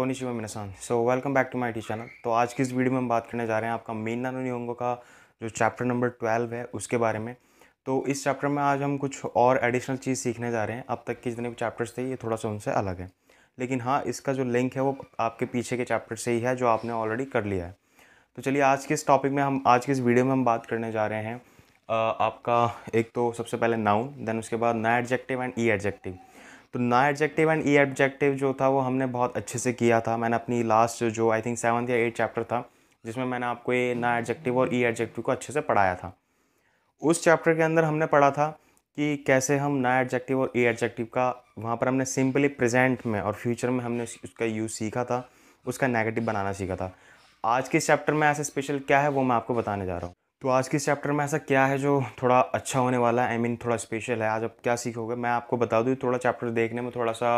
में मिनासान so welcome back to my T channel तो आज की इस वीडियो में हम बात करने जा रहे हैं आपका मेन नानो होंगो का जो चैप्टर नंबर ट्वेल्व है उसके बारे में तो इस चैप्टर में आज हम कुछ और एडिशनल चीज़ सीखने जा रहे हैं अब तक के जितने भी चैप्टर्स थे ये थोड़ा सा उनसे अलग है लेकिन हाँ इसका जो लिंक है वो आपके पीछे के चैप्टर से ही है जो आपने ऑलरेडी कर लिया है तो चलिए आज के इस टॉपिक में हम आज के इस वीडियो में हम बात करने जा रहे हैं आपका एक तो सबसे पहले नाउन देन उसके बाद नया एडजेक्टिव एंड ई एडजेक्टिव तो ना एडजेक्टिव एंड ई एडजेक्टिव जो था वो हमने बहुत अच्छे से किया था मैंने अपनी लास्ट जो आई थिंक सेवन्थ या एट चैप्टर था जिसमें मैंने आपको ये ना एडजेक्टिव और ई एडजेक्टिव को अच्छे से पढ़ाया था उस चैप्टर के अंदर हमने पढ़ा था कि कैसे हम ना एडजेक्टिव और ई एडजेक्टिव का वहाँ पर हमने सिंपली प्रेजेंट में और फ्यूचर में हमने उसका यूज़ सीखा था उसका नेगेटिव बनाना सीखा था आज के चैप्टर में ऐसा स्पेशल क्या है वो मैं आपको बताने जा रहा हूँ तो आज के चैप्टर में ऐसा क्या है जो थोड़ा अच्छा होने वाला है आई I मीन mean, थोड़ा स्पेशल है आज आप क्या सीखोगे मैं आपको बता दूँ थोड़ा चैप्टर देखने में थोड़ा सा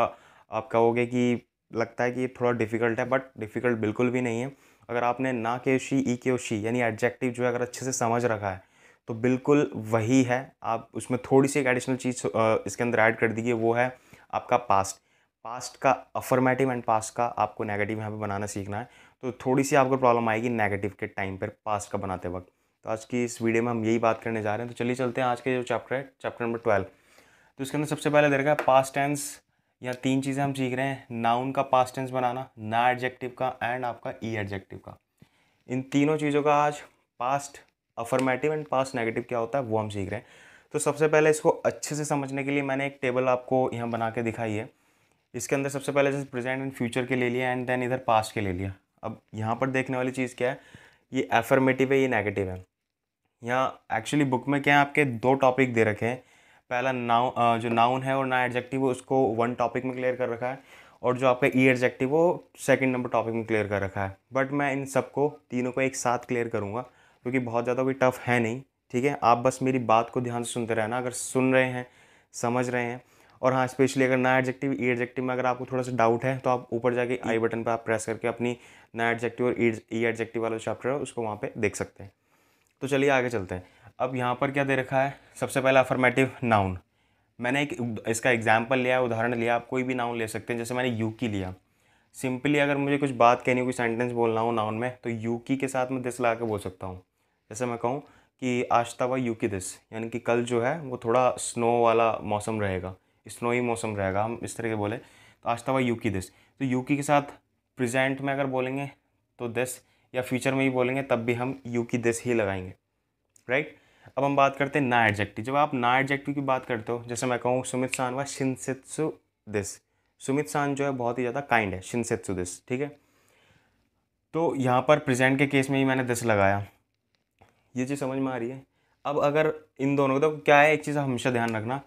आप कहोगे कि लगता है कि थोड़ा डिफ़िकल्ट है बट डिफ़िकल्ट बिल्कुल भी नहीं है अगर आपने ना के ओशी ई के ओशी यानी एडजेक्टिव जो है अगर अच्छे से समझ रखा है तो बिल्कुल वही है आप उसमें थोड़ी सी एक एडिशनल चीज़ इसके अंदर ऐड कर दीजिए वो है आपका पास्ट पास्ट का अफर्मेटिव एंड पास्ट का आपको नेगेटिव यहाँ पे बनाना सीखना है तो थोड़ी सी आपको प्रॉब्लम आएगी नेगेटिव के टाइम पर पास्ट का बनाते वक्त तो आज की इस वीडियो में हम यही बात करने जा रहे हैं तो चलिए चलते हैं आज के जो चैप्टर है चैप्टर नंबर ट्वेल्व तो इसके अंदर सबसे पहले देखा पास्ट टेंस या तीन चीज़ें हम सीख रहे हैं नाउन का पास्ट टेंस बनाना ना एडजेक्टिव का एंड आपका ई e एडजेक्टिव का इन तीनों चीज़ों का आज past affirmative and past negative क्या होता है वो हम सीख रहे हैं तो सबसे पहले इसको अच्छे से समझने के लिए मैंने एक टेबल आपको यहाँ बना के दिखाई है इसके अंदर सबसे पहले जैसे प्रेजेंट एंड फ्यूचर के ले लिया एंड देन इधर पास्ट के ले लिया अब यहाँ पर देखने वाली चीज़ क्या है ये अफर्मेटिव है ये नेगेटिव है यहाँ एक्चुअली बुक में क्या है आपके दो टॉपिक दे रखे हैं पहला नाउन जो नाउन है और ना एडजेक्टिव उसको वन टॉपिक में क्लियर कर रखा है और जो आपका ई e एडजेक्टिव वो सेकेंड नंबर टॉपिक में क्लियर कर रखा है बट मैं इन सबको तीनों को एक साथ क्लियर करूँगा क्योंकि बहुत ज़्यादा कोई टफ है नहीं ठीक है आप बस मेरी बात को ध्यान से सुनते रहना अगर सुन रहे हैं समझ रहे हैं और हाँ स्पेशली अगर ना एडजेक्टिव ई एडजेक्टिव में अगर आपको थोड़ा सा डाउट है तो आप ऊपर जाके आई बटन पर आप प्रेस करके अपनी ना एडजेक्टिव और ई e, एडजेक्टिव e वाला चैप्टर है उसको वहाँ पर देख सकते हैं तो चलिए आगे चलते हैं अब यहाँ पर क्या दे रखा है सबसे पहला अफर्मेटिव नाउन मैंने एक इसका एग्जाम्पल लिया उदाहरण लिया आप कोई भी नाउन ले सकते हैं जैसे मैंने यू की लिया सिंपली अगर मुझे कुछ बात कहनी हो कोई सेंटेंस बोलना हो नाउन में तो यू की के साथ मैं दिस लगा के बोल सकता हूँ जैसे मैं कहूँ कि आज तवा यू की दिस यानी कि कल जो है वो थोड़ा स्नो वाला मौसम रहेगा स्नोई मौसम रहेगा हम इस तरह के बोले तो आज तवा यू की दिस तो यू की के साथ प्रजेंट में अगर बोलेंगे तो दिस या फ्यूचर में ही बोलेंगे तब भी हम यू की दिस ही लगाएंगे राइट अब हम बात करते हैं ना एडजेक्टिव जब आप ना एडजेक्टिव की बात करते हो जैसे मैं कहूँ सुमित शान व शिनसित्सु दिस सुमित सान जो है बहुत ही ज़्यादा काइंड है शिनसित्सु दिस ठीक है तो यहाँ पर प्रेजेंट के केस में ही मैंने दिस लगाया ये चीज़ समझ में आ रही है अब अगर इन दोनों को तो क्या है एक चीज़ हमेशा ध्यान रखना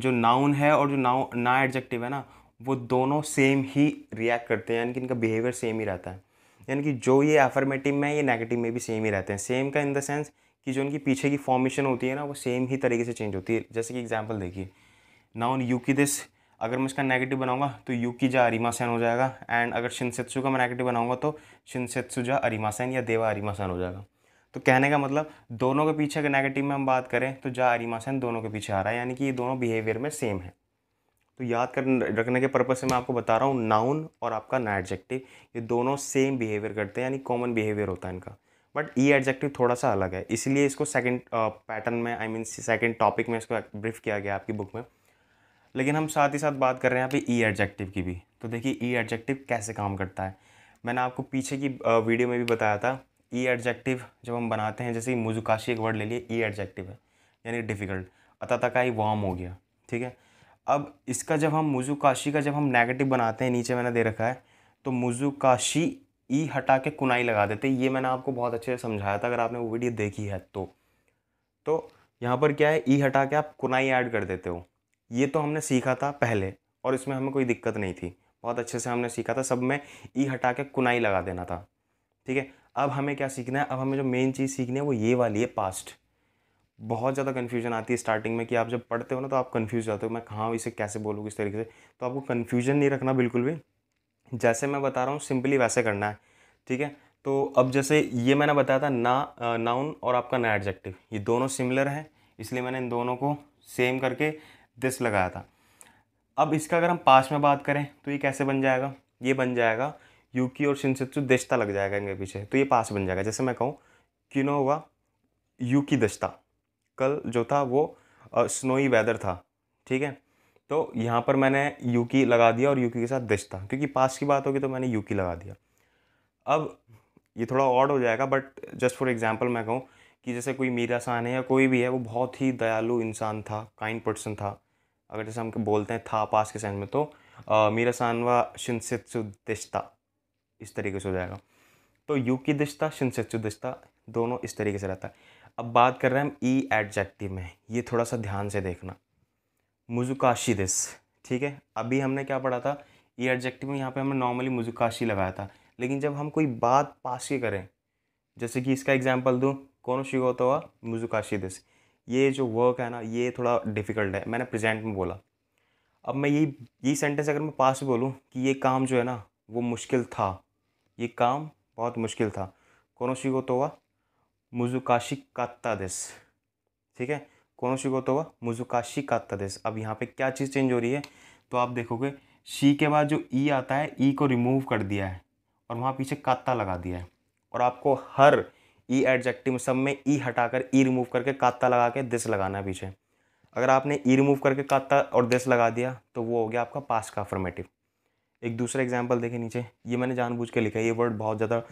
जो नाउन है और जो नाउ ना एडजेक्टिव है ना वो दोनों सेम ही रिएक्ट करते हैं यानी कि इनका बिहेवियर सेम ही रहता है यानी कि जो ये एफर्मेटिव में है ये नेगेटिव में भी सेम ही रहते हैं सेम का इन द सेंस कि जो उनकी पीछे की फॉर्मेशन होती है ना वो सेम ही तरीके से चेंज होती है जैसे कि एग्जाम्पल देखिए ना उन यू की दिस अगर मैं इसका नेगेटिव बनाऊंगा तो यू की जा अरिमासन हो जाएगा एंड अगर शिनसेत्सु का मैं नेगेटिव बनाऊंगा तो शिनसेत्सु जा अरिमासन या देवा अरिमासन हो जाएगा तो कहने का मतलब दोनों के पीछे अगर नेगेटिव में हम बात करें तो जा अरिमासैन दोनों के पीछे आ रहा है यानी कि ये दोनों बिहेवियर में सेम है तो याद कर रखने के पर्पज़ से मैं आपको बता रहा हूँ नाउन और आपका ना एडजेक्टिव ये दोनों सेम बिहेवियर करते हैं यानी कॉमन बिहेवियर होता है इनका बट ई एडजेक्टिव थोड़ा सा अलग है इसलिए इसको सेकंड पैटर्न में आई मीन सेकंड टॉपिक में इसको ब्रीफ किया गया आपकी बुक में लेकिन हम साथ ही साथ बात कर रहे हैं यहाँ पे ई e एडजेक्टिव की भी तो देखिए ई e एडजेक्टिव कैसे काम करता है मैंने आपको पीछे की वीडियो में भी बताया था ई e एडजेक्टिव जब हम बनाते हैं जैसे मुजुकाशी एक वर्ड ले लिए ई एडजेक्टिव है यानी डिफ़िकल्ट अतः तक आई वार्म हो गया ठीक है अब इसका जब हम मुजुकाशी का जब हम नेगेटिव बनाते हैं नीचे मैंने दे रखा है तो मुजुकाशी ई हटा के कुनाई लगा देते ये मैंने आपको बहुत अच्छे से समझाया था अगर आपने वो वीडियो देखी है तो तो यहाँ पर क्या है ई हटा के आप कुनाई ऐड कर देते हो ये तो हमने सीखा था पहले और इसमें हमें कोई दिक्कत नहीं थी बहुत अच्छे से हमने सीखा था सब में ई हटा के कुनाई लगा देना था ठीक है अब हमें क्या सीखना है अब हमें जो मेन चीज़ सीखनी है वो ये वाली है पास्ट बहुत ज़्यादा कन्फ्यूजन आती है स्टार्टिंग में कि आप जब पढ़ते हो ना तो आप कन्फ्यूज जाते हो मैं कहाँ इसे कैसे बोलूँ किस तरीके से तो आपको कन्फ्यूजन नहीं रखना बिल्कुल भी जैसे मैं बता रहा हूँ सिंपली वैसे करना है ठीक है तो अब जैसे ये मैंने बताया था ना नाउन और आपका ना एडजेक्टिव ये दोनों सिमिलर हैं इसलिए मैंने इन दोनों को सेम करके दिस लगाया था अब इसका अगर हम पास में बात करें तो ये कैसे बन जाएगा ये बन जाएगा यूकी और शिनसेत्सु दश्ता लग जाएगा इनके पीछे तो ये पास बन जाएगा जैसे मैं कहूँ किनो हुआ यूकी दश्ता कल जो था वो स्नोई वेदर था ठीक है तो यहाँ पर मैंने यू की लगा दिया और यूकी के साथ दिश था क्योंकि पास की बात होगी तो मैंने यू की लगा दिया अब ये थोड़ा ऑड हो जाएगा बट जस्ट फॉर एग्जांपल मैं कहूँ कि जैसे कोई मीरा सान है या कोई भी है वो बहुत ही दयालु इंसान था काइंड पर्सन था अगर जैसे हम बोलते हैं था पास के सेंड में तो आ, मीरा सान व शिनसित्सु दिश्ता इस तरीके से हो जाएगा तो यू की दिश्ता शिनसित्सु दिश्ता दोनों इस तरीके से रहता है अब बात कर रहे हैं हम ई e एडजेक्टिव में ये थोड़ा सा ध्यान से देखना मुजुकाशी दिस ठीक है अभी हमने क्या पढ़ा था ई e एडजेक्टिव में यहाँ पे हमने नॉर्मली मुजुकाशी लगाया था लेकिन जब हम कोई बात पास के करें जैसे कि इसका एग्जाम्पल दूँ कौन शिगोता हुआ मुजुकाशी दिस ये जो वर्क है ना ये थोड़ा डिफ़िकल्ट है मैंने प्रेजेंट में बोला अब मैं यही यही सेंटेंस अगर मैं पास बोलूँ कि ये काम जो है ना वो मुश्किल था ये काम बहुत मुश्किल था कौन शिगोता हुआ मुजुकाशी कात्ता देश ठीक है कौन सी कोनोशिगोत होगा मुजुकाशी कात्ता देश अब यहाँ पे क्या चीज़ चेंज हो रही है तो आप देखोगे शी के बाद जो ई आता है ई को रिमूव कर दिया है और वहाँ पीछे कात्ता लगा दिया है और आपको हर ई एडजेक्टिव सब में ई हटाकर ई रिमूव करके कात्ता लगा के दिस लगाना है पीछे अगर आपने ई रिमूव करके कात्ता और दिस लगा दिया तो वो हो गया आपका पास का अफर्मेटिव एक दूसरा एग्जाम्पल देखें नीचे ये मैंने जानबूझ के लिखा है ये वर्ड बहुत ज़्यादा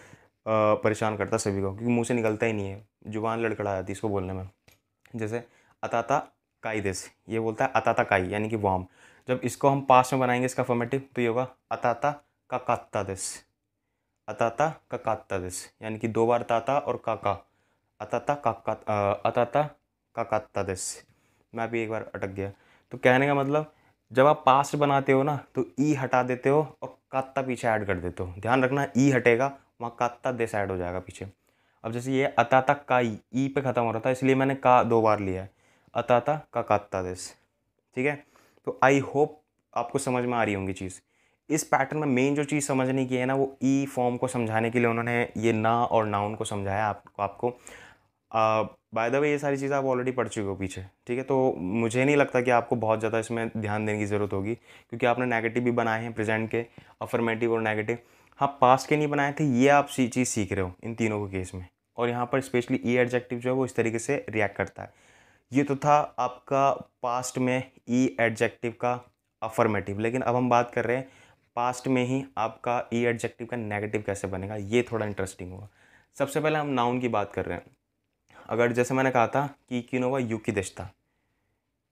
परेशान करता सभी को क्योंकि मुँह से निकलता ही नहीं है जुबान लड़कड़ा जाती इसको बोलने में जैसे अताता कायदेस ये बोलता है अताता काई यानी कि वाम जब इसको हम पास में बनाएंगे इसका फॉर्मेटिव तो ये होगा अताता काता दिस अताता काता दिस यानी कि दो बार ताता और काका अताता का अताता काता दिस मैं भी एक बार अटक गया तो कहने का मतलब जब आप पास्ट बनाते हो ना तो ई हटा देते हो और काता पीछे ऐड कर देते हो ध्यान रखना ई हटेगा वहाँ का दिस ऐड हो जाएगा पीछे अब जैसे ये तक का ई पे ख़त्म हो रहा था इसलिए मैंने का दो बार लिया है तक का कत्ता दिस ठीक है तो आई होप आपको समझ में आ रही होंगी चीज़ इस पैटर्न में मेन जो चीज़ समझने की है ना वो ई e फॉर्म को समझाने के लिए उन्होंने ये ना और नाउन को समझाया आपको आपको बाय द वे ये सारी चीज़ें आप ऑलरेडी पढ़ चुके हो पीछे ठीक है तो मुझे नहीं लगता कि आपको बहुत ज़्यादा इसमें ध्यान देने की ज़रूरत होगी क्योंकि आपने नेगेटिव भी बनाए हैं प्रेजेंट के अफर्मेटिव और नेगेटिव हाँ पास के नहीं बनाए थे ये आप सी चीज़ सीख रहे हो इन तीनों के केस में और यहाँ पर स्पेशली ई एडजेक्टिव जो है वो इस तरीके से रिएक्ट करता है ये तो था आपका पास्ट में ई एडजेक्टिव का अफर्मेटिव लेकिन अब हम बात कर रहे हैं पास्ट में ही आपका ई एडजेक्टिव का नेगेटिव कैसे बनेगा ये थोड़ा इंटरेस्टिंग होगा सबसे पहले हम नाउन की बात कर रहे हैं अगर जैसे मैंने कहा था कि किनोवा यू की दिश था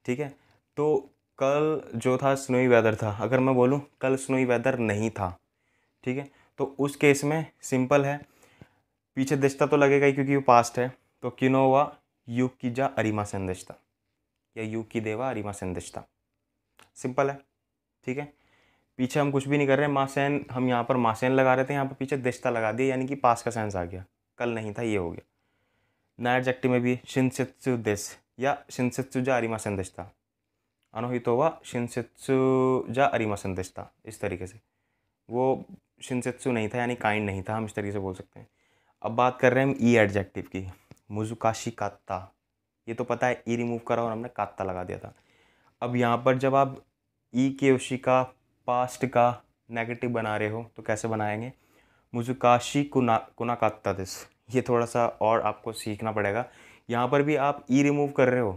ठीक है तो कल जो था स्नोई वेदर था अगर मैं बोलूँ कल स्नोई वेदर नहीं था ठीक है तो उस केस में सिंपल है पीछे दिश्ता तो लगेगा ही क्योंकि वो पास्ट है तो किनोवा युग की जा अरिमा संदिश्ता या युग की देवा अरिमा संदिश्ता सिंपल है ठीक है पीछे हम कुछ भी नहीं कर रहे मासैन हम यहाँ पर मासैन लगा रहे थे यहाँ पर पीछे दिश्ता लगा दिया यानी कि पास का सेंस आ गया कल नहीं था ये हो गया नायर जैक्टी में भी शिनसित्सु देश या शिनसित्सु जा अरिमा संदिश्ता अनोहित होगा शिनसित्सु जा अरिमा संदिश्ता इस तरीके से वो शिनसेत्सु नहीं था यानी काइंड नहीं था हम इस तरीके से बोल सकते हैं अब बात कर रहे हैं हम ई e एडजेक्टिव की मुजुकाशी कात्ता ये तो पता है ई e रिमूव करा और हमने कात्ता लगा दिया था अब यहाँ पर जब आप ई e के ओशी का पास्ट का नेगेटिव बना रहे हो तो कैसे बनाएंगे मुजुकाशी कुना कुना कात्ता दिस ये थोड़ा सा और आपको सीखना पड़ेगा यहाँ पर भी आप ई रिमूव कर रहे हो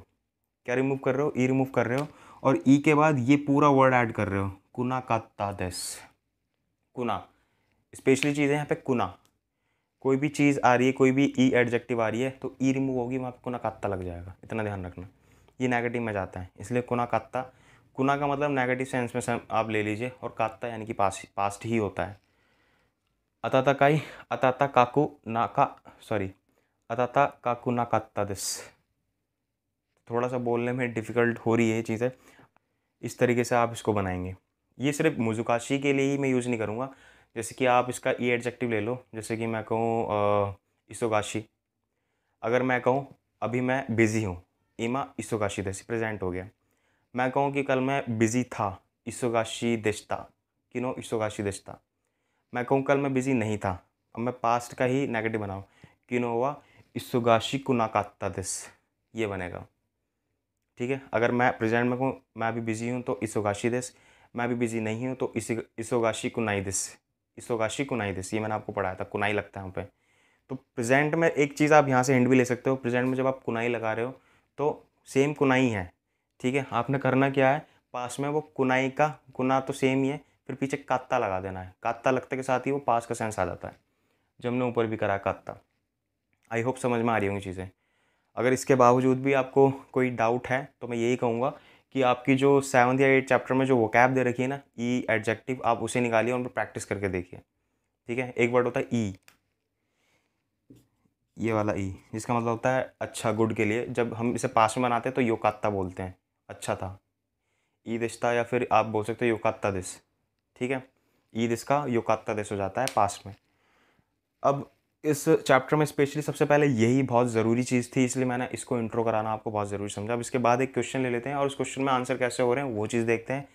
क्या रिमूव कर रहे हो ई रिमूव कर रहे हो और ई के बाद ये पूरा वर्ड ऐड कर रहे हो कुना कात्ता दिस कुना स्पेशली चीज़ है यहाँ पे कुना कोई भी चीज़ आ रही है कोई भी ई e एडजेक्टिव आ रही है तो ई e रिमूव होगी वहाँ पे कुना कात्ता लग जाएगा इतना ध्यान रखना ये नेगेटिव में जाता है इसलिए कुना कात्ता कुना का मतलब नेगेटिव सेंस में आप ले लीजिए और कात्ता यानी कि पास पास्ट ही होता है अताता काई अताता काकू ना का सॉरी अताता काकू ना कत्ता दिस थोड़ा सा बोलने में डिफ़िकल्ट हो रही है ये चीज़ें इस तरीके से आप इसको बनाएंगे ये सिर्फ मुजुकाशी के लिए ही मैं यूज़ नहीं करूँगा जैसे कि आप इसका ई e एडजेक्टिव ले लो जैसे कि मैं कहूँ इसोगाशी अगर मैं कहूँ अभी मैं बिज़ी हूँ इमा इसोगाशी देसी प्रेजेंट हो गया मैं कहूँ कि कल मैं बिज़ी था इसोगाशी देशता किनो इसोगाशी देशता मैं कहूँ कल मैं बिज़ी नहीं था अब मैं पास्ट का ही नेगेटिव बनाऊँ किनो हुआ इसोगाशी कुनाकाता दिस ये बनेगा ठीक है अगर मैं प्रेजेंट में कहूँ मैं अभी बिज़ी हूँ तो इसोगाशी दिस मैं अभी बिज़ी नहीं हूँ तो इसी इसोगाशी कुनाई दिस इसोगाशी कुनाई दिस ये मैंने आपको पढ़ाया था कुनाई लगता है वहाँ पे तो प्रेजेंट में एक चीज़ आप यहाँ से एंड भी ले सकते हो प्रेजेंट में जब आप कुनाई लगा रहे हो तो सेम कुनाई है ठीक है आपने करना क्या है पास में वो कुनाई का कुना तो सेम ही है फिर पीछे कात्ता लगा देना है कात्ता लगते के साथ ही वो पास का सेंस आ जाता है जब हमने ऊपर भी करा कात्ता आई होप समझ में आ रही होंगी चीज़ें अगर इसके बावजूद भी आपको कोई डाउट है तो मैं यही कहूँगा कि आपकी जो सेवन्थ या एट चैप्टर में जो वो कैब दे रखी है ना ई e एडजेक्टिव आप उसे निकालिए उन पर प्रैक्टिस करके देखिए ठीक है एक वर्ड होता है ई e। ये वाला ई e, जिसका मतलब होता है अच्छा गुड के लिए जब हम इसे पास में बनाते हैं तो योकात्ता बोलते हैं अच्छा था ईद इसता या फिर आप बोल सकते हो योकात्ता दिस ठीक है ईद इसका योकात्ता दिस हो जाता है पास में अब इस चैप्टर में स्पेशली सबसे पहले यही बहुत ज़रूरी चीज़ थी इसलिए मैंने इसको इंट्रो कराना आपको बहुत ज़रूरी समझा अब इसके बाद एक क्वेश्चन ले लेते हैं और उस क्वेश्चन में आंसर कैसे हो रहे हैं वो चीज़ देखते हैं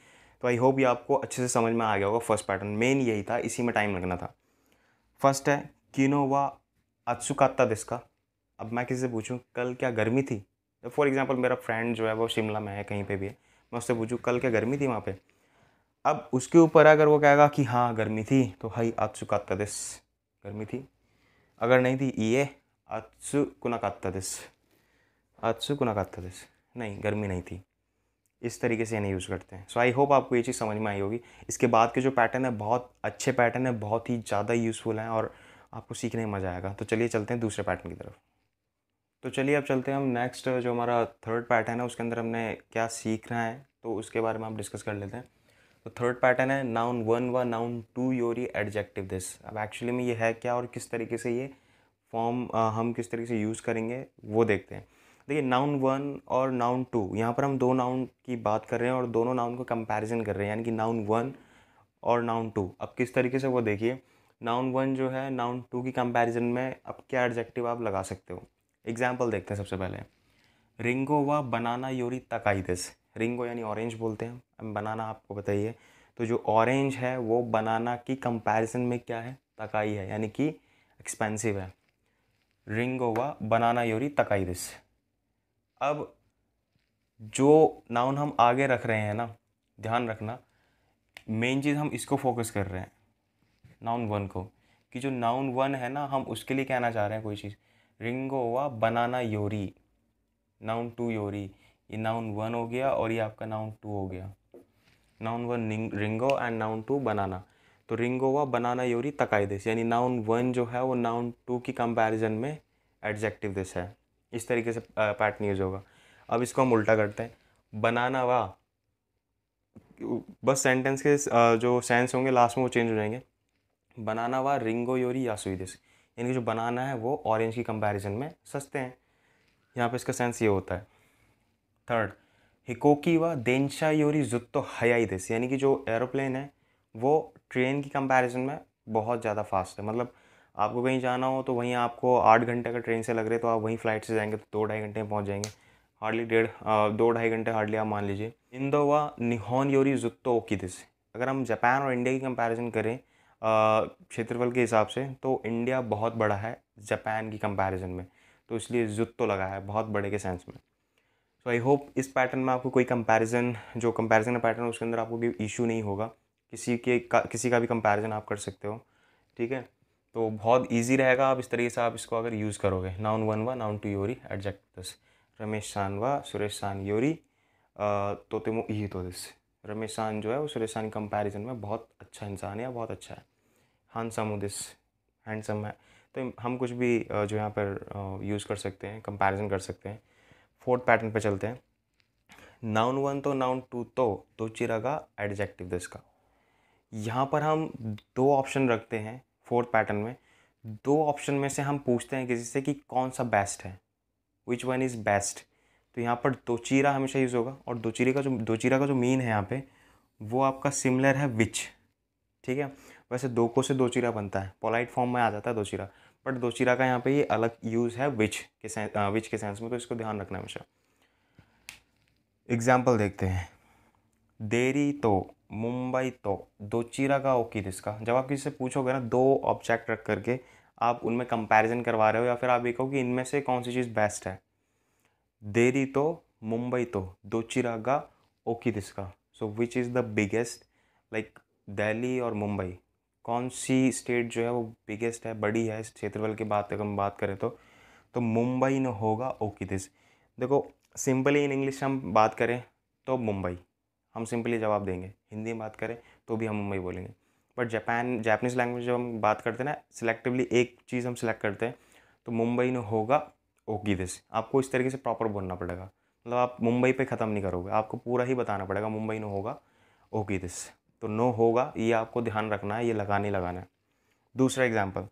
तो आई होप ये आपको अच्छे से समझ में आ गया होगा फर्स्ट पैटर्न मेन यही था इसी में टाइम लगना था फर्स्ट है किनोवा अत्सुकाता दिस्का अब मैं किसी से पूछूँ कल क्या गर्मी थी फॉर तो एग्ज़ाम्पल मेरा फ्रेंड जो है वो शिमला में है कहीं पर भी है मैं उससे पूछूँ कल क्या गर्मी थी वहाँ पर अब उसके ऊपर अगर वो कहेगा कि हाँ गर्मी थी तो हाई अत्सुकाता दिस गर्मी थी अगर नहीं थी ये अत्सु कुनाकात्ता दिस अत्सु कुनाकात्ता दिस नहीं गर्मी नहीं थी इस तरीके से नहीं यूज़ करते हैं सो आई होप आपको ये चीज़ समझ में आई होगी इसके बाद के जो पैटर्न है बहुत अच्छे पैटर्न है बहुत ही ज़्यादा यूज़फुल हैं और आपको सीखने में मज़ा आएगा तो चलिए चलते हैं दूसरे पैटर्न की तरफ तो चलिए अब चलते हैं हम नेक्स्ट जो हमारा थर्ड पैटर्न है उसके अंदर हमने क्या सीखना है तो उसके बारे में हम डिस्कस कर लेते हैं तो थर्ड पैटर्न है नाउन वन व नाउन टू योरी एडजेक्टिव दिस अब एक्चुअली में ये है क्या और किस तरीके से ये फॉर्म हम किस तरीके से यूज़ करेंगे वो देखते हैं देखिए नाउन वन और नाउन टू यहाँ पर हम दो नाउन की बात कर रहे हैं और दोनों नाउन को कंपैरिजन कर रहे हैं यानी कि नाउन वन और नाउन टू अब किस तरीके से वो देखिए नाउन वन जो है नाउन टू की कंपैरिजन में अब क्या एडजेक्टिव आप लगा सकते हो एग्जाम्पल देखते हैं सबसे पहले रिंगो व बनाना योरी तकाई दिस रिंग को यानी ऑरेंज बोलते हैं हम बनाना आपको बताइए तो जो ऑरेंज है वो बनाना की कंपैरिजन में क्या है तकाई है यानी कि एक्सपेंसिव है रिंग होगा बनाना योरी तकाई दिस अब जो नाउन हम आगे रख रहे हैं ना ध्यान रखना मेन चीज़ हम इसको फोकस कर रहे हैं नाउन वन को कि जो नाउन वन है ना हम उसके लिए कहना चाह रहे हैं कोई चीज़ रिंगो हुआ बनाना योरी नाउन टू योरी ये नाउन वन हो गया और ये आपका नाउन टू हो गया नाउन वन रिंगो एंड नाउन टू बनाना तो रिंगो व बनाना योरी तकाई देश यानी नाउन वन जो है वो नाउन टू की कंपैरिजन में एडजेक्टिव दिस है इस तरीके से पैटर्न यूज होगा अब इसको हम उल्टा करते हैं बनाना वा बस सेंटेंस के जो सेंस होंगे लास्ट में वो चेंज हो जाएंगे बनाना वा रिंगो योरी यासुई सुई यानी कि जो बनाना है वो ऑरेंज की कंपैरिजन में सस्ते हैं यहाँ पे इसका सेंस ये होता है थर्ड हिकोकी व देंशा योरी जुत्तो हयाई देश यानी कि जो एरोप्लेन है वो ट्रेन की कंपैरिजन में बहुत ज़्यादा फास्ट है मतलब आपको कहीं जाना हो तो वहीं आपको आठ घंटे का ट्रेन से लग रहे तो आप वहीं फ़्लाइट से जाएंगे तो दो ढाई घंटे में पहुँच जाएंगे हार्डली डेढ़ दो ढाई घंटे हार्डली आप मान लीजिए इंदो व निहोन योरी जुत्तो ओकी देश अगर हम जापान और इंडिया की कंपैरिजन करें क्षेत्रफल के हिसाब से तो इंडिया बहुत बड़ा है जापान की कंपैरिजन में तो इसलिए जुत्तो लगा है बहुत बड़े के सेंस में सो आई होप इस पैटर्न में आपको कोई कंपैरिजन जो कंपैरिजन पैटर्न है उसके अंदर आपको भी इशू नहीं होगा किसी के का, किसी का भी कंपैरिजन आप कर सकते हो ठीक है तो बहुत ईजी रहेगा आप इस तरीके से आप इसको अगर यूज़ करोगे नाउन वन वा नाउन टू योरी एडजेक्टस रमेश शान वा सुरेश शान योरी तो तुम ई तो दिस रमेश शान जो है वो सुरेश शान कंपेरिजन में बहुत अच्छा इंसान है बहुत अच्छा है हान हो दिस हैंडसम है तो हम कुछ भी जो यहाँ पर यूज़ कर सकते हैं कंपैरिजन कर सकते हैं फोर्थ पैटर्न पे चलते हैं नाउन वन तो नाउन टू तो दो तो चिरा का एडजेक्टिव दिस का यहाँ पर हम दो ऑप्शन रखते हैं फोर्थ पैटर्न में दो ऑप्शन में से हम पूछते हैं किसी से कि कौन सा बेस्ट है विच वन इज़ बेस्ट तो यहाँ पर दो चीरा हमेशा यूज़ होगा और दो चीरे का जो दो चीरा का जो मीन है यहाँ पे वो आपका सिमिलर है विच ठीक है वैसे दो को से दो चीरा बनता है पोलाइट फॉर्म में आ जाता है दो चीरा बट दोशीरा का यहाँ पे ये अलग यूज़ है विच के विच के सेंस में तो इसको ध्यान रखना हमेशा एग्जाम्पल देखते हैं देरी तो मुंबई तो दोचीरा का ओकी जिसका जब आप किसी से पूछोगे ना दो ऑब्जेक्ट रख करके आप उनमें कंपैरिजन करवा रहे हो या फिर आप ये कहो कि इनमें से कौन सी चीज़ बेस्ट है देरी तो मुंबई तो दोचीरा का ओकी का so which is the biggest like Delhi और मुंबई कौन सी स्टेट जो है वो बिगेस्ट है बड़ी है इस क्षेत्रफल की बात अगर हम बात करें तो तो मुंबई न होगा ओके दिस देखो सिंपली इन इंग्लिश हम बात करें तो मुंबई हम सिंपली जवाब देंगे हिंदी में बात करें तो भी हम मुंबई बोलेंगे बट जापान जापनीज लैंग्वेज जब हम बात करते हैं ना सिलेक्टिवली एक चीज़ हम सिलेक्ट करते हैं तो मुंबई न होगा ओकी दिस आपको इस तरीके से प्रॉपर बोलना पड़ेगा मतलब आप मुंबई पे ख़त्म नहीं करोगे आपको पूरा ही बताना पड़ेगा मुंबई न होगा ओकी दिस तो नो होगा ये आपको ध्यान रखना है ये लगाने लगाना है दूसरा एग्जाम्पल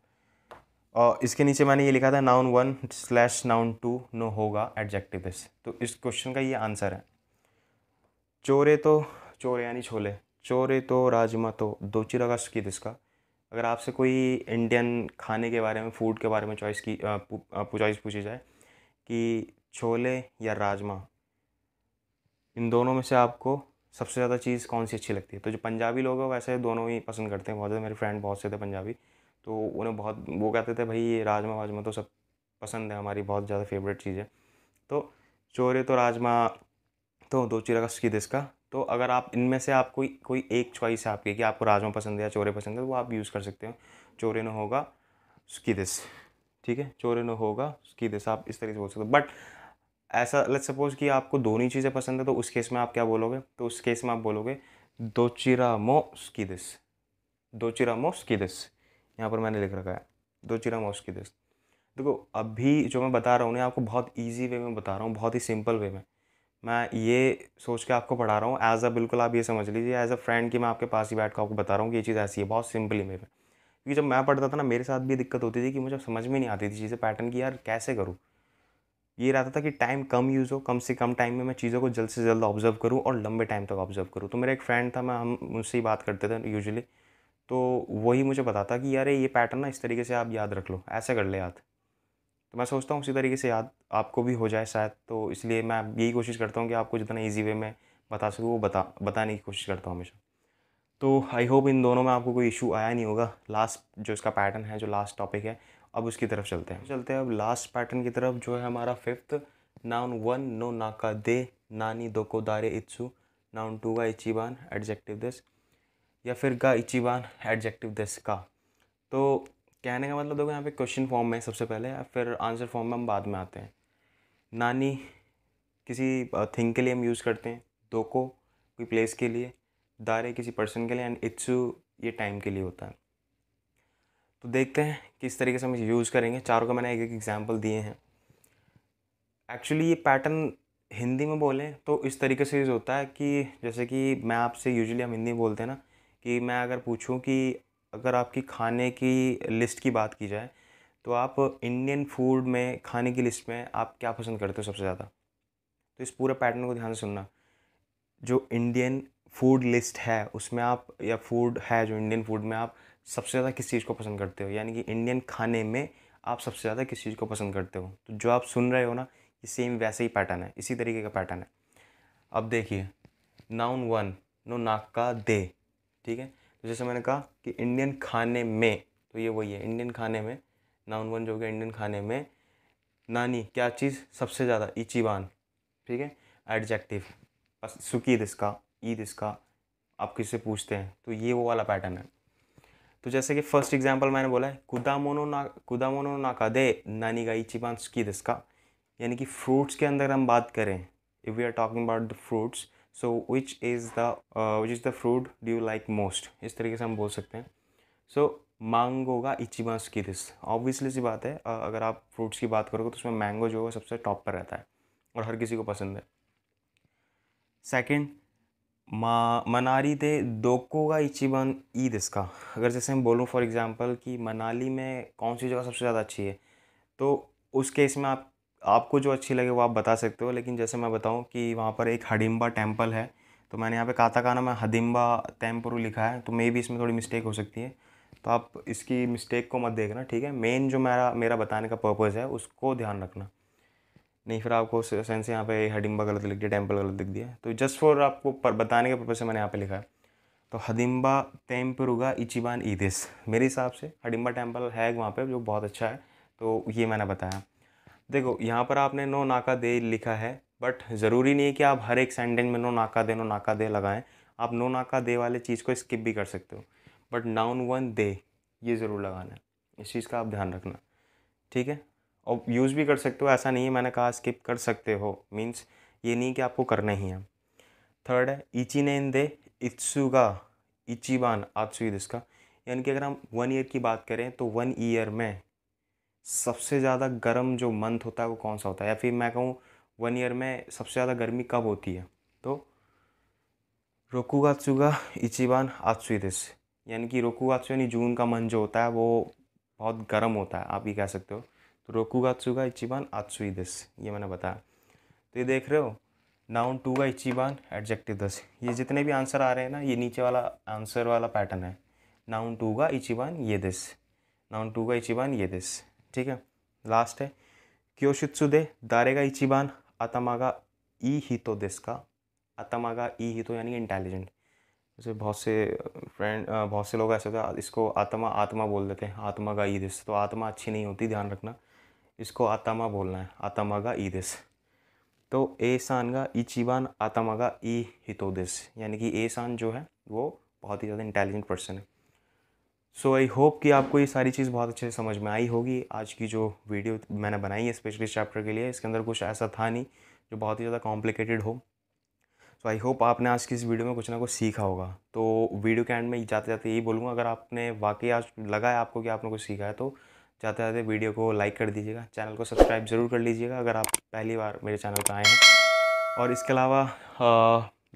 और इसके नीचे मैंने ये लिखा था noun one slash noun two नो होगा एडजेक्टिव इस तो इस क्वेश्चन का ये आंसर है चोरे तो चोरे यानी छोले चोरे तो राजमा तो दो अगस्त की इसका अगर आपसे कोई इंडियन खाने के बारे में फूड के बारे में चॉइस की चॉइस पूछी जाए कि छोले या राजमा इन दोनों में से आपको सबसे ज़्यादा चीज़ कौन सी अच्छी लगती है तो जो पंजाबी लोग हैं वैसे दोनों ही पसंद करते हैं बहुत ज़्यादा मेरे फ्रेंड बहुत से थे पंजाबी तो उन्हें बहुत वो कहते थे भाई ये राजमा वाजमा तो सब पसंद है हमारी बहुत ज़्यादा फेवरेट चीज़ है तो चोरे तो राजमा तो दो चिरगस की दिस का तो अगर आप इनमें से आप कोई कोई एक चॉइस है आपकी कि आपको राजमा पसंद है या चोरे पसंद है तो वो आप यूज़ कर सकते हो चोरे न होगा उसकी दिस ठीक है चोरे न होगा उसकी दिस आप इस तरीके से बोल सकते हो बट ऐसा लेट्स सपोज कि आपको दोनों ही चीज़ें पसंद है तो उस केस में आप क्या बोलोगे तो उस केस में आप बोलोगे दो चिरा मो दिस दो चिरा दिस यहाँ पर मैंने लिख रखा है दो चिरा दिस देखो अभी जो मैं बता रहा हूँ ना आपको बहुत ईजी वे में बता रहा हूँ बहुत ही सिंपल वे में मैं ये सोच के आपको पढ़ा रहा हूँ एज अ बिल्कुल आप ये समझ लीजिए एज अ फ्रेंड कि मैं आपके पास ही बैठ कर आपको बता रहा हूँ कि ये चीज़ ऐसी है बहुत सिंपल ही मेरे क्योंकि जब मैं पढ़ता था ना मेरे साथ भी दिक्कत होती थी कि मुझे समझ में नहीं आती थी चीज़ें पैटर्न की यार कैसे करूँ ये रहता था कि टाइम कम यूज़ हो कम से कम टाइम में मैं चीज़ों को जल्द से जल्द ऑब्जर्व करूँ और लंबे टाइम तक ऑब्जर्व करूँ तो मेरा एक फ्रेंड था मैं हम उनसे ही बात करते थे यूजुअली तो वही मुझे बताता कि यार ये पैटर्न ना इस तरीके से आप याद रख लो ऐसा कर ले याद तो मैं सोचता हूँ उसी तरीके से याद आपको भी हो जाए शायद तो इसलिए मैं यही कोशिश करता हूँ कि आपको जितना ईजी वे में बता सकूँ वो बता बताने की कोशिश करता हूँ हमेशा तो आई होप इन दोनों में आपको कोई इशू आया नहीं होगा लास्ट जो इसका पैटर्न है जो लास्ट टॉपिक है अब उसकी तरफ चलते हैं चलते हैं अब लास्ट पैटर्न की तरफ जो है हमारा फिफ्थ नाउन वन नो नाका दे नानी दो को दारे इत्सु नाउन टू का इचिबान एडजेक्टिव दिस या फिर का इचिबान एडजेक्टिव दिस का तो कहने का मतलब देखो यहाँ पे क्वेश्चन फॉर्म में सबसे पहले या फिर आंसर फॉर्म में हम बाद में आते हैं नानी किसी थिंग के लिए हम यूज़ करते हैं दो को कोई प्लेस के लिए दारे किसी पर्सन के लिए एंड इट्सू ये टाइम के लिए होता है तो देखते हैं किस तरीके से हम इसे यूज़ करेंगे चारों को मैंने एक एक एग्जाम्पल दिए हैं एक्चुअली ये पैटर्न हिंदी में बोलें तो इस तरीके से यूज़ होता है कि जैसे कि मैं आपसे यूजली हम हिंदी में बोलते हैं ना कि मैं अगर पूछूं कि अगर आपकी खाने की लिस्ट की बात की जाए तो आप इंडियन फूड में खाने की लिस्ट में आप क्या पसंद करते हो सबसे ज़्यादा तो इस पूरे पैटर्न को ध्यान से सुनना जो इंडियन फूड लिस्ट है उसमें आप या फूड है जो इंडियन फूड में आप सबसे ज़्यादा किस चीज़ को पसंद करते हो यानी कि इंडियन खाने में आप सबसे ज़्यादा किस चीज़ को पसंद करते हो तो जो आप सुन रहे हो ना ये सेम वैसे ही पैटर्न है इसी तरीके का पैटर्न है अब देखिए नाउन वन नो नाक का दे ठीक है तो जैसे मैंने कहा कि इंडियन खाने में तो ये वही है इंडियन खाने में नाउन वन जो हो गया इंडियन खाने में नानी क्या चीज़ सबसे ज़्यादा इचीवान ठीक है एडजेक्टिव सुकी इसका ईद इसका आप किससे पूछते हैं तो ये वो वाला पैटर्न है तो जैसे कि फर्स्ट एग्जाम्पल मैंने बोला है कुदामोनो ना कुदामोनो का दे नानी गाई चिपान सुकी दिसका यानी कि फ्रूट्स के अंदर हम बात करें if we are talking about the fruits so which is the which is the fruit do you like most इस तरीके से हम बोल सकते हैं सो मैंगो का इचिबा की दिस ऑब्वियसली सी बात है अगर आप फ्रूट्स की बात करोगे तो उसमें मैंगो जो है सबसे टॉप पर रहता है और हर किसी को पसंद है सेकेंड मा मनारी दे दोको का इचिबन ईद इसका अगर जैसे हम बोलूँ फॉर एग्ज़ाम्पल कि मनाली में कौन सी जगह सबसे ज़्यादा अच्छी है तो उस केस में आप आपको जो अच्छी लगे वो आप बता सकते हो लेकिन जैसे मैं बताऊँ कि वहाँ पर एक हडिम्बा टेम्पल है तो मैंने यहाँ पे काताकाना में हदिम्बा टेम्परू लिखा है तो मे भी इसमें थोड़ी मिस्टेक हो सकती है तो आप इसकी मिस्टेक को मत देखना ठीक है मेन जो मेरा मेरा बताने का पर्पज़ है उसको ध्यान रखना नहीं फिर आपको सेंस यहाँ पे हडिम्बा गलत लिख दिया टेम्पल गलत लिख दिया तो जस्ट फॉर आपको पर बताने के पर्पज से मैंने यहाँ पे लिखा है तो हडिम्बा टेम्परुगा इचिबान ईदिस मेरे हिसाब से हडिम्बा टेम्पल है वहाँ पर जो बहुत अच्छा है तो ये मैंने बताया देखो यहाँ पर आपने नो नाका दे लिखा है बट ज़रूरी नहीं है कि आप हर एक सेंटेंस में नो नाका दे नो नाका दे लगाएं आप नो नाका दे वाले चीज़ को स्किप भी कर सकते हो बट नाउन वन दे ये ज़रूर लगाना है इस चीज़ का आप ध्यान रखना ठीक है और यूज़ भी कर सकते हो ऐसा नहीं है मैंने कहा स्किप कर सकते हो मीन्स ये नहीं कि आपको करना ही है थर्ड है इची ने दे इत्सुगा इचीबान आत्सुद इसका यानी कि अगर हम वन ईयर की बात करें तो वन ईयर में सबसे ज़्यादा गर्म जो मंथ होता है वो कौन सा होता है या फिर मैं कहूँ वन ईयर में सबसे ज़्यादा गर्मी कब होती है तो रोकुगा इचीबान इचिबान आत्सुदिस यानी कि रोकुगा यानी जून का मंथ जो होता है वो बहुत गर्म होता है आप ही कह सकते हो तो रोकुगात्सु का इचिबान आचुई दस ये मैंने बताया तो ये देख रहे हो नाउन टू का इचिबान एडजेक्टिव दस ये जितने भी आंसर आ रहे हैं ना ये नीचे वाला आंसर वाला पैटर्न है नाउन टू का इचिबान ये दिस नाउन टू का इचिबान ये दिस ठीक है लास्ट है क्योशुत्सु दे दारे का इचिबान आतमागा ई हितो दिस का आतमागा ई हितो यानी इंटेलिजेंट जैसे बहुत से फ्रेंड बहुत से लोग ऐसे होते हैं इसको आत्मा आत्मा बोल देते हैं आत्मा का ई दिस तो आत्मा अच्छी नहीं होती ध्यान रखना इसको आतामा बोलना है का ई देश तो ए शान का इचिबान का ई हितोदेश यानी कि ए शान जो है वो बहुत ही ज़्यादा इंटेलिजेंट पर्सन है सो आई होप कि आपको ये सारी चीज़ बहुत अच्छे से समझ में आई होगी आज की जो वीडियो मैंने बनाई है स्पेशली चैप्टर के लिए इसके अंदर कुछ ऐसा था नहीं जो बहुत ही ज़्यादा कॉम्प्लिकेटेड हो सो आई होप आपने आज की इस वीडियो में कुछ ना कुछ सीखा होगा तो वीडियो के एंड में जाते जाते यही बोलूँगा अगर आपने वाकई आज लगा है आपको कि आपने कुछ सीखा है तो जाते जाते तो वीडियो को लाइक कर दीजिएगा चैनल को सब्सक्राइब ज़रूर कर लीजिएगा अगर आप पहली बार मेरे चैनल पर आए हैं और इसके अलावा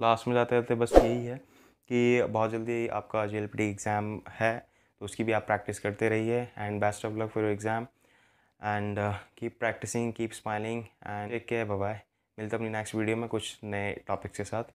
लास्ट में जाते जाते बस यही है कि बहुत जल्दी आपका जे एग्ज़ाम है तो उसकी भी आप प्रैक्टिस करते रहिए and best of luck for your exam and keep practicing keep smiling and take care bye मिलते अपनी नेक्स्ट वीडियो में कुछ नए टॉपिक्स के साथ